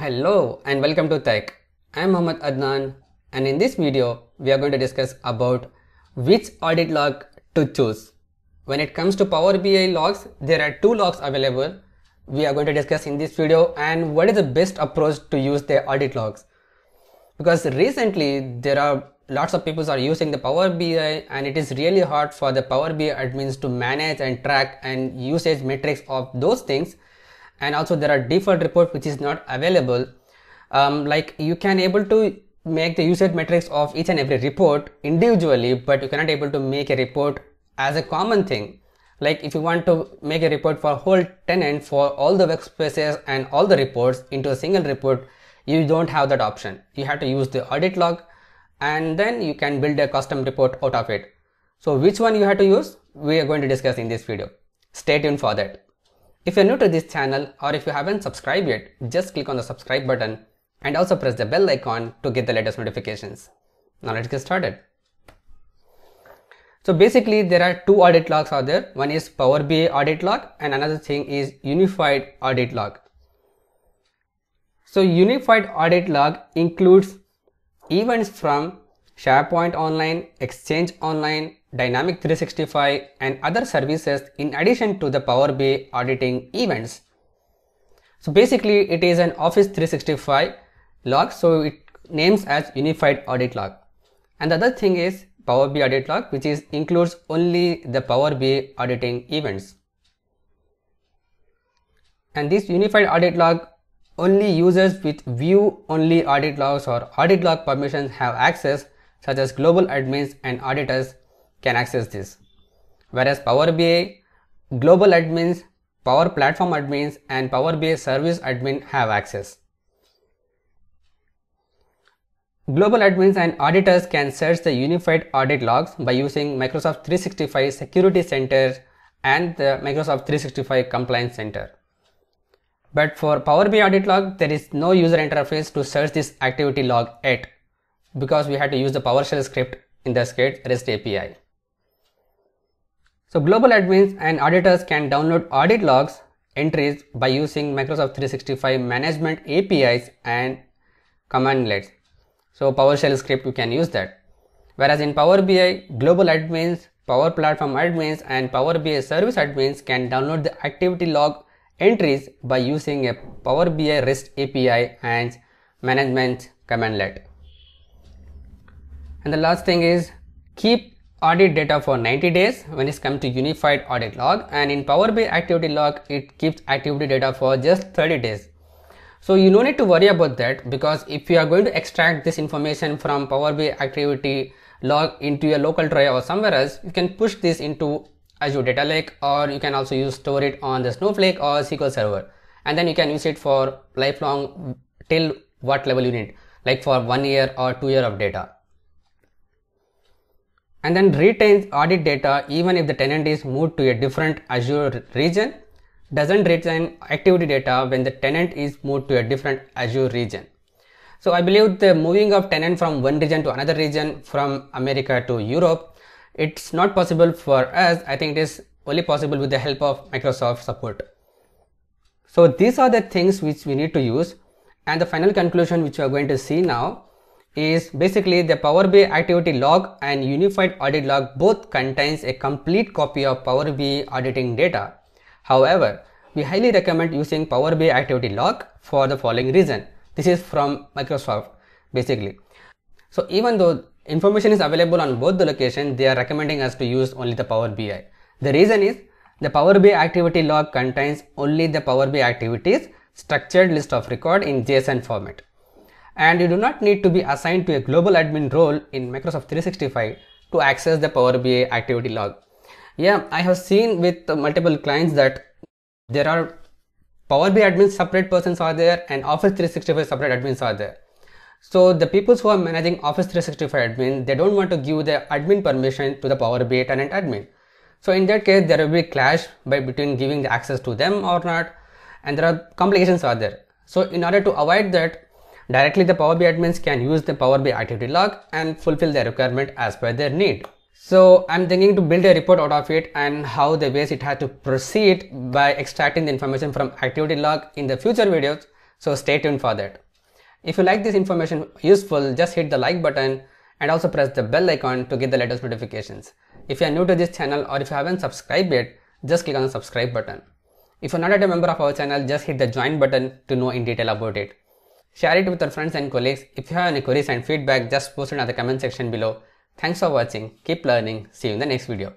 Hello and welcome to Tech. I'm Mohammad Adnan and in this video we are going to discuss about which audit log to choose. When it comes to Power BI logs, there are two logs available we are going to discuss in this video and what is the best approach to use the audit logs. Because recently there are lots of people are using the Power BI and it is really hard for the Power BI admins to manage and track and usage metrics of those things and also there are default reports which is not available um, like you can able to make the usage metrics of each and every report individually but you cannot able to make a report as a common thing like if you want to make a report for whole tenant for all the workspaces and all the reports into a single report you don't have that option you have to use the audit log and then you can build a custom report out of it so which one you have to use we are going to discuss in this video stay tuned for that if you're new to this channel or if you haven't subscribed yet, just click on the subscribe button and also press the bell icon to get the latest notifications. Now let's get started. So basically there are two audit logs out there. One is Power BI audit log and another thing is unified audit log. So unified audit log includes events from SharePoint Online, Exchange Online, Dynamic 365 and other services in addition to the Power BI auditing events. So basically it is an Office 365 log so it names as Unified Audit Log. And the other thing is Power BI Audit Log which is includes only the Power BI auditing events. And this Unified Audit Log only users with view only audit logs or audit log permissions have access such as global admins and auditors can access this. Whereas Power BI, global admins, Power Platform admins and Power BI service admin have access. Global admins and auditors can search the unified audit logs by using Microsoft 365 Security Center and the Microsoft 365 Compliance Center. But for Power BI audit log, there is no user interface to search this activity log yet because we had to use the PowerShell script in the SCADE REST API. So global admins and auditors can download audit logs entries by using Microsoft 365 management APIs and commandlets. So PowerShell script, you can use that. Whereas in Power BI, global admins, Power Platform admins and Power BI service admins can download the activity log entries by using a Power BI REST API and management commandlet and the last thing is keep audit data for 90 days when it's come to unified audit log and in power bi activity log it keeps activity data for just 30 days so you no need to worry about that because if you are going to extract this information from power bi activity log into your local drive or somewhere else you can push this into azure data lake or you can also use store it on the snowflake or sql server and then you can use it for lifelong till what level you need like for one year or two year of data and then retains audit data even if the tenant is moved to a different Azure region, doesn't retain activity data when the tenant is moved to a different Azure region. So I believe the moving of tenant from one region to another region from America to Europe, it's not possible for us. I think it is only possible with the help of Microsoft support. So these are the things which we need to use. And the final conclusion which we are going to see now is basically the Power BI activity log and unified audit log both contains a complete copy of Power BI auditing data. However, we highly recommend using Power BI activity log for the following reason. This is from Microsoft basically. So even though information is available on both the location, they are recommending us to use only the Power BI. The reason is the Power BI activity log contains only the Power BI activities structured list of record in JSON format and you do not need to be assigned to a global admin role in Microsoft 365 to access the Power BI activity log. Yeah, I have seen with multiple clients that there are Power BI admin separate persons are there and Office 365 separate admins are there. So the people who are managing Office 365 admin, they don't want to give the admin permission to the Power BI tenant admin. So in that case, there will be clash by between giving the access to them or not, and there are complications are there. So in order to avoid that, Directly the Power BI admins can use the Power BI activity log and fulfill their requirement as per their need. So I'm thinking to build a report out of it and how the ways it had to proceed by extracting the information from activity log in the future videos. So stay tuned for that. If you like this information useful, just hit the like button and also press the bell icon to get the latest notifications. If you are new to this channel or if you haven't subscribed yet, just click on the subscribe button. If you're not yet a member of our channel, just hit the join button to know in detail about it. Share it with your friends and colleagues. If you have any queries and feedback, just post it in the comment section below. Thanks for watching. Keep learning. See you in the next video.